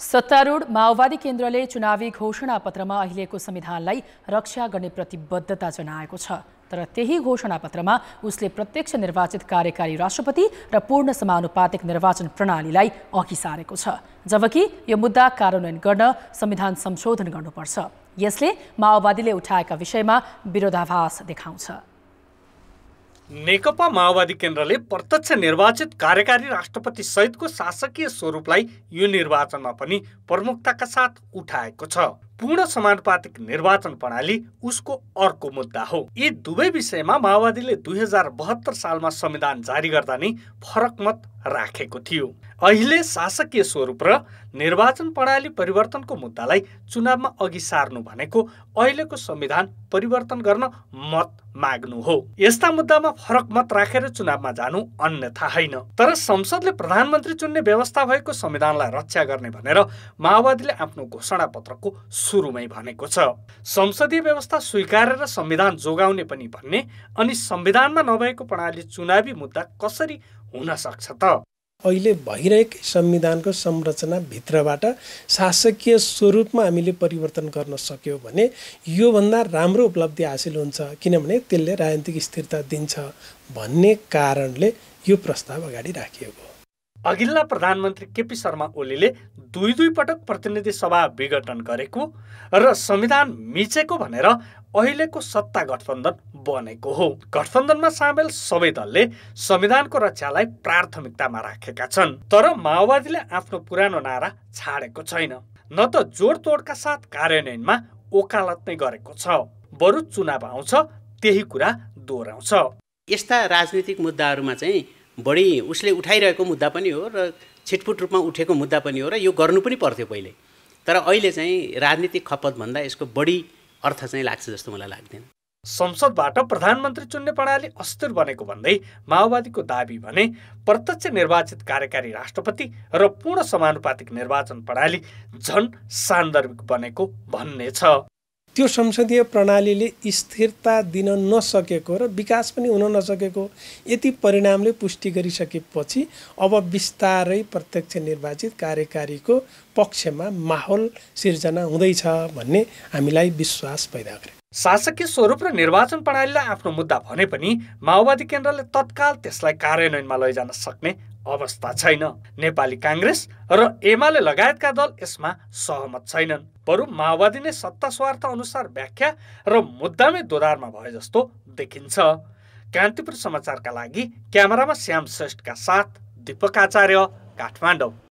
सत्तारूढ माओवादी केन्द्रले चुनावी घोषणापत्रमा अहिलेको संविधानलाई रक्षा गर्ने प्रतिबद्धता जनाएको छ तर त्यही घोषणापत्रमा उसले प्रत्यक्ष निर्वाचित कार्यकारी राष्ट्रपति र पूर्ण समानुपातिक निर्वाचन प्रणालीलाई अघि सारेको छ जबकि यो मुद्दा कार्यान्वयन गर्न संविधान संशोधन गर्नुपर्छ यसले माओवादीले उठाएका विषयमा विरोधाभास देखाउँछ नेकपा माओवादी केन्द्रले प्रत्यक्ष निर्वाचित कार्यकारी राष्ट्रपति सहितको शासकीय स्वरूपलाई यो निर्वाचनमा पनि प्रमुखताका साथ उठाएको छ पूर्ण समानुपातिक निर्वाचन प्रणाली उसको अर्को मुद्दा हो यी दुवै विषयमा माओवादीले दुई हजार बहत्तर सालमा संविधान जारी गर्दा नै फरक मत राखेको थियो अहिले शासकीय स्वरूप र निर्वाचन प्रणाली परिवर्तनको मुद्दालाई चुनावमा अघि सार्नु भनेको अहिलेको संविधान परिवर्तन गर्न मत माग्नु हो यस्ता मुद्दामा फरक मत राखेर चुनावमा जानु अन्यथा होइन तर संसदले प्रधानमन्त्री चुन्ने व्यवस्था भएको संविधानलाई रक्षा गर्ने भनेर माओवादीले आफ्नो घोषणा पत्रको सुरुमै भनेको छ संसदीय व्यवस्था स्वीकारेर संविधान जोगाउने पनि भन्ने अनि संविधानमा नभएको प्रणाली चुनावी मुद्दा कसरी हुन सक्छ त अहिले भइरहेकै संविधानको संरचनाभित्रबाट शासकीय स्वरूपमा हामीले परिवर्तन गर्न सक्यौँ भने योभन्दा राम्रो उपलब्धि हासिल हुन्छ किनभने त्यसले राजनीतिक स्थिरता दिन्छ भन्ने कारणले यो प्रस्ताव अगाडि राखिएको हो अघिल्ला प्रधानमन्त्री केपी शर्मा ओलीले दुई दुई पटक प्रतिनिधि सभा विघटन गरेको र संविधान मिचेको भनेर अहिलेको सत्ता गठबन्धन बनेको हो गठबन्धनमा सामेल सबै दलले संविधानको रक्षालाई प्राथमिकतामा राखेका छन् तर माओवादीले आफ्नो पुरानो नारा छाडेको छैन न त जोडतोडका साथ कार्यान्वयनमा ओकालत नै गरेको छ बरु चुनाव आउँछ त्यही कुरा दोहोऱ्याउँछ यस्ता राजनीतिक मुद्दाहरूमा चाहिँ बढी उसले उठाइरहेको मुद्दा पनि हो र छिटफुट रूपमा उठेको मुद्दा पनि हो र यो गर्नु पनि पर्थ्यो पहिले तर अहिले चाहिँ राजनीतिक खपतभन्दा यसको बढी अर्थ चाहिँ लाग्छ जस्तो मलाई लाग्दैन संसदबाट प्रधानमन्त्री चुन्ने प्रणाली अस्थिर बनेको भन्दै माओवादीको दावी भने प्रत्यक्ष निर्वाचित कार्यकारी राष्ट्रपति र पूर्ण समानुपातिक निर्वाचन प्रणाली झन सान्दर्भिक बनेको भन्ने छ त्यो संसदीय प्रणालीले स्थिरता दिन नसकेको र विकास पनि हुन नसकेको यति परिणामले पुष्टि गरिसकेपछि अब बिस्तारै प्रत्यक्ष निर्वाचित कार्यकारीको पक्षमा माहौल सिर्जना हुँदैछ भन्ने हामीलाई विश्वास पैदा गरे शासकीय स्वरूप र निर्वाचन प्रणालीलाई आफ्नो मुद्दा भने पनि माओवादी केन्द्रले तत्काल त्यसलाई कार्यान्वयनमा लैजान सक्ने अवस्था छैन नेपाली काङ्ग्रेस र एमाले लगायतका दल यसमा सहमत छैनन् बरु माओवादी नै सत्ता स्वार्थ अनुसार व्याख्या र मुद्दामै दोधारमा भए जस्तो देखिन्छ कान्तिपुर समाचारका लागि क्यामेरामा श्याम श्रेष्ठका साथ दीपक आचार्य काठमाडौँ